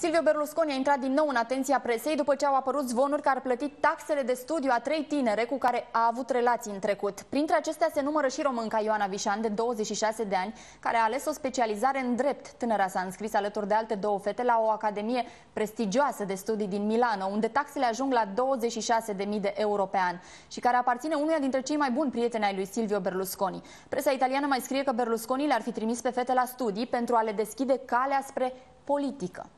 Silvio Berlusconi a intrat din nou în atenția presei după ce au apărut zvonuri că ar plăti taxele de studiu a trei tinere cu care a avut relații în trecut. Printre acestea se numără și românca Ioana Vișan, de 26 de ani, care a ales o specializare în drept. Tânăra s-a înscris alături de alte două fete la o academie prestigioasă de studii din Milano, unde taxele ajung la 26.000 de euro pe an și care aparține unuia dintre cei mai buni prieteni ai lui Silvio Berlusconi. Presa italiană mai scrie că Berlusconi le-ar fi trimis pe fete la studii pentru a le deschide calea spre politică.